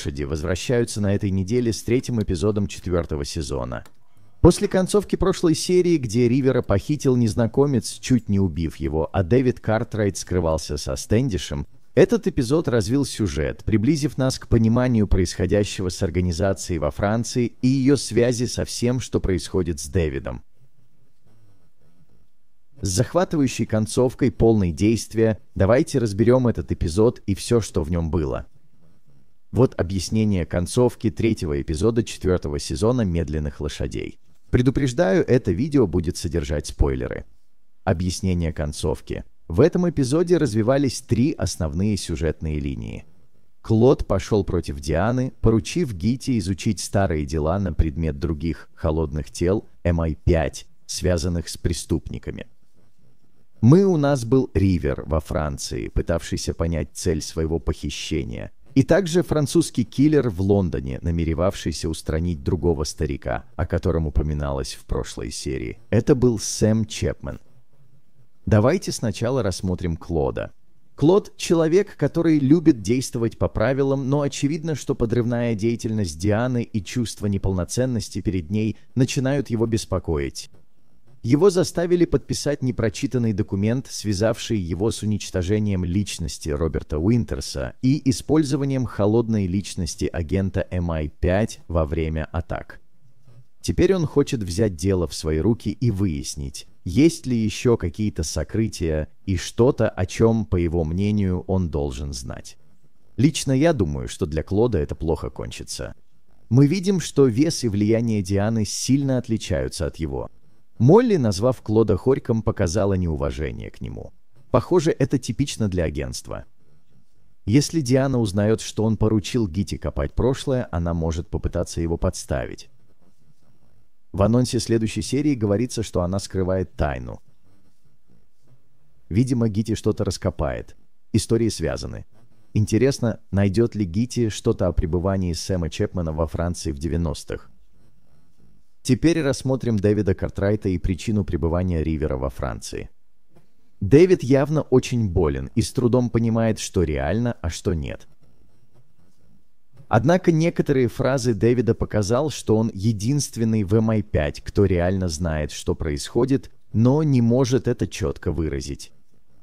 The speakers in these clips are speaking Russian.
лошади» возвращаются на этой неделе с третьим эпизодом четвертого сезона. После концовки прошлой серии, где Ривера похитил незнакомец, чуть не убив его, а Дэвид Картрайт скрывался со Стэндишем, этот эпизод развил сюжет, приблизив нас к пониманию происходящего с организацией во Франции и ее связи со всем, что происходит с Дэвидом. С захватывающей концовкой, полной действия, давайте разберем этот эпизод и все, что в нем было. Вот объяснение концовки третьего эпизода четвертого сезона «Медленных лошадей». Предупреждаю, это видео будет содержать спойлеры. Объяснение концовки. В этом эпизоде развивались три основные сюжетные линии. Клод пошел против Дианы, поручив Гите изучить старые дела на предмет других холодных тел MI5, эм связанных с преступниками. «Мы» у нас был Ривер во Франции, пытавшийся понять цель своего похищения – и также французский киллер в Лондоне, намеревавшийся устранить другого старика, о котором упоминалось в прошлой серии. Это был Сэм Чепмен. Давайте сначала рассмотрим Клода. Клод – человек, который любит действовать по правилам, но очевидно, что подрывная деятельность Дианы и чувство неполноценности перед ней начинают его беспокоить. Его заставили подписать непрочитанный документ, связавший его с уничтожением личности Роберта Уинтерса и использованием холодной личности агента MI5 эм во время атак. Теперь он хочет взять дело в свои руки и выяснить, есть ли еще какие-то сокрытия и что-то, о чем, по его мнению, он должен знать. Лично я думаю, что для Клода это плохо кончится. Мы видим, что вес и влияние Дианы сильно отличаются от его – Молли, назвав Клода Хорьком, показала неуважение к нему. Похоже, это типично для агентства. Если Диана узнает, что он поручил Гите копать прошлое, она может попытаться его подставить. В анонсе следующей серии говорится, что она скрывает тайну. Видимо, Гити что-то раскопает. Истории связаны. Интересно, найдет ли Гити что-то о пребывании Сэма Чепмена во Франции в 90-х. Теперь рассмотрим Дэвида Картрайта и причину пребывания Ривера во Франции. Дэвид явно очень болен и с трудом понимает, что реально, а что нет. Однако некоторые фразы Дэвида показал, что он единственный в MI5, эм кто реально знает, что происходит, но не может это четко выразить.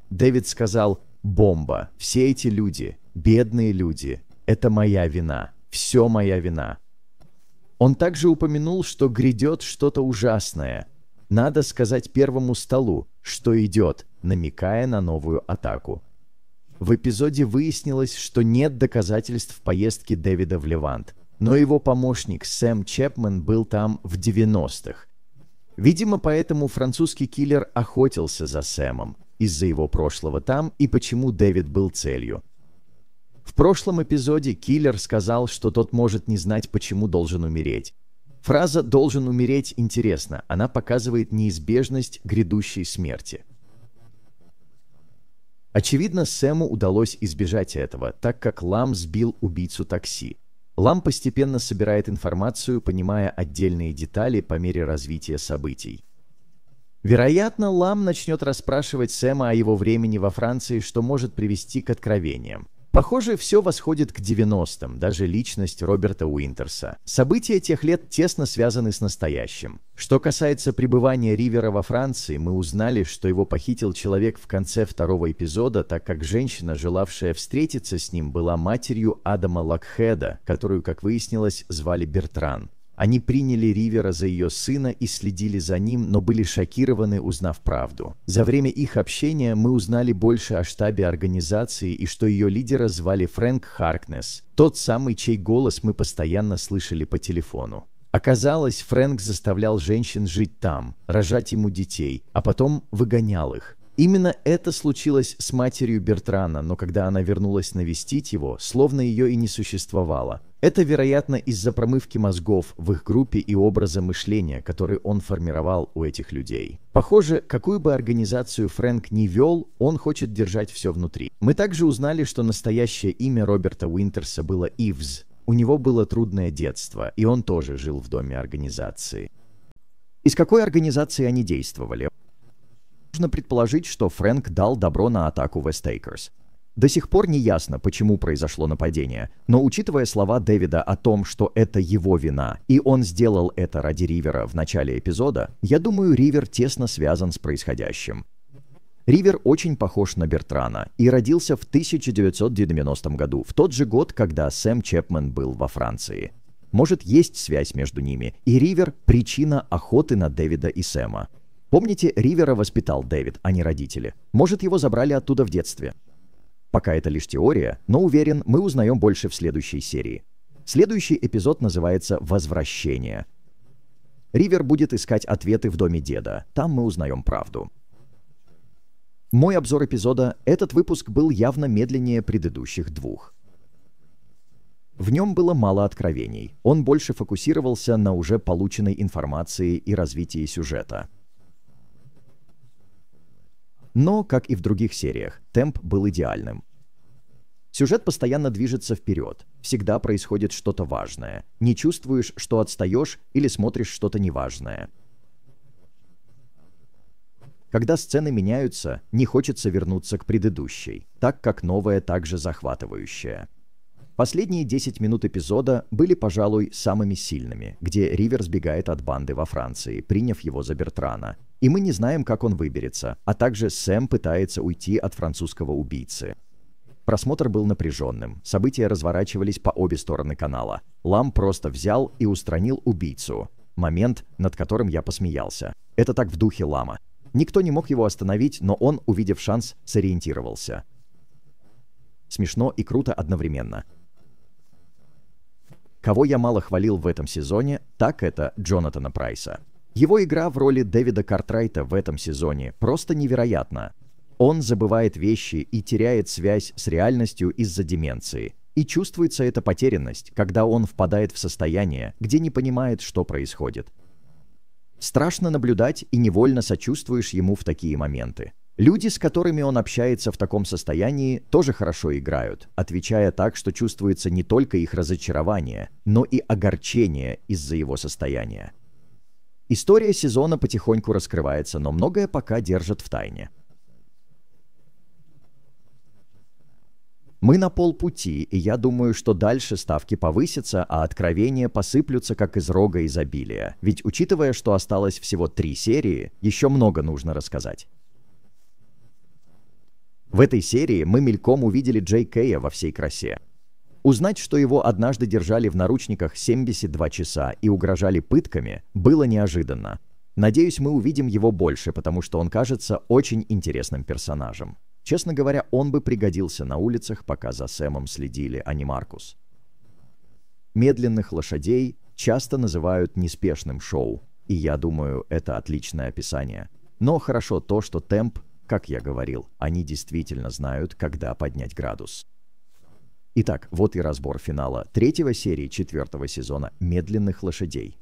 Дэвид сказал «Бомба! Все эти люди, бедные люди, это моя вина, все моя вина, он также упомянул, что грядет что-то ужасное. Надо сказать первому столу, что идет, намекая на новую атаку. В эпизоде выяснилось, что нет доказательств поездки Дэвида в Левант, но его помощник Сэм Чепмен был там в 90-х. Видимо, поэтому французский киллер охотился за Сэмом из-за его прошлого там и почему Дэвид был целью – в прошлом эпизоде киллер сказал, что тот может не знать, почему должен умереть. Фраза «должен умереть» интересна, она показывает неизбежность грядущей смерти. Очевидно, Сэму удалось избежать этого, так как Лам сбил убийцу такси. Лам постепенно собирает информацию, понимая отдельные детали по мере развития событий. Вероятно, Лам начнет расспрашивать Сэма о его времени во Франции, что может привести к откровениям. Похоже, все восходит к 90-м, даже личность Роберта Уинтерса. События тех лет тесно связаны с настоящим. Что касается пребывания Ривера во Франции, мы узнали, что его похитил человек в конце второго эпизода, так как женщина, желавшая встретиться с ним, была матерью Адама Лакхеда, которую, как выяснилось, звали Бертран. Они приняли Ривера за ее сына и следили за ним, но были шокированы, узнав правду. За время их общения мы узнали больше о штабе организации и что ее лидера звали Фрэнк Харкнес, тот самый, чей голос мы постоянно слышали по телефону. Оказалось, Фрэнк заставлял женщин жить там, рожать ему детей, а потом выгонял их. Именно это случилось с матерью Бертрана, но когда она вернулась навестить его, словно ее и не существовало, это, вероятно, из-за промывки мозгов в их группе и образа мышления, который он формировал у этих людей. Похоже, какую бы организацию Фрэнк не вел, он хочет держать все внутри. Мы также узнали, что настоящее имя Роберта Уинтерса было Ивз. У него было трудное детство, и он тоже жил в доме организации. Из какой организации они действовали? Можно предположить, что Фрэнк дал добро на атаку Вестейкерс. До сих пор не ясно, почему произошло нападение, но учитывая слова Дэвида о том, что это его вина, и он сделал это ради Ривера в начале эпизода, я думаю, Ривер тесно связан с происходящим. Ривер очень похож на Бертрана и родился в 1990 году, в тот же год, когда Сэм Чепмен был во Франции. Может, есть связь между ними, и Ривер – причина охоты на Дэвида и Сэма. Помните, Ривера воспитал Дэвид, а не родители. Может, его забрали оттуда в детстве. Пока это лишь теория, но уверен, мы узнаем больше в следующей серии. Следующий эпизод называется «Возвращение». Ривер будет искать ответы в доме деда. Там мы узнаем правду. Мой обзор эпизода этот выпуск был явно медленнее предыдущих двух. В нем было мало откровений. Он больше фокусировался на уже полученной информации и развитии сюжета – но, как и в других сериях, темп был идеальным. Сюжет постоянно движется вперед, всегда происходит что-то важное, не чувствуешь, что отстаешь или смотришь что-то неважное. Когда сцены меняются, не хочется вернуться к предыдущей, так как новая также захватывающая. Последние 10 минут эпизода были, пожалуй, самыми сильными, где Ривер сбегает от банды во Франции, приняв его за Бертрана, и мы не знаем, как он выберется, а также Сэм пытается уйти от французского убийцы. Просмотр был напряженным, события разворачивались по обе стороны канала. Лам просто взял и устранил убийцу. Момент, над которым я посмеялся. Это так в духе Лама. Никто не мог его остановить, но он, увидев шанс, сориентировался. Смешно и круто одновременно. Кого я мало хвалил в этом сезоне, так это Джонатана Прайса. Его игра в роли Дэвида Картрайта в этом сезоне просто невероятна. Он забывает вещи и теряет связь с реальностью из-за деменции. И чувствуется эта потерянность, когда он впадает в состояние, где не понимает, что происходит. Страшно наблюдать и невольно сочувствуешь ему в такие моменты. Люди, с которыми он общается в таком состоянии, тоже хорошо играют, отвечая так, что чувствуется не только их разочарование, но и огорчение из-за его состояния. История сезона потихоньку раскрывается, но многое пока держат в тайне. Мы на полпути, и я думаю, что дальше ставки повысятся, а откровения посыплются как из рога изобилия. Ведь учитывая, что осталось всего три серии, еще много нужно рассказать. В этой серии мы мельком увидели Джей Кэя во всей красе. Узнать, что его однажды держали в наручниках 72 часа и угрожали пытками, было неожиданно. Надеюсь, мы увидим его больше, потому что он кажется очень интересным персонажем. Честно говоря, он бы пригодился на улицах, пока за Сэмом следили, а не Маркус. Медленных лошадей часто называют неспешным шоу, и я думаю, это отличное описание. Но хорошо то, что темп, как я говорил, они действительно знают, когда поднять градус. Итак, вот и разбор финала третьего серии четвертого сезона «Медленных лошадей».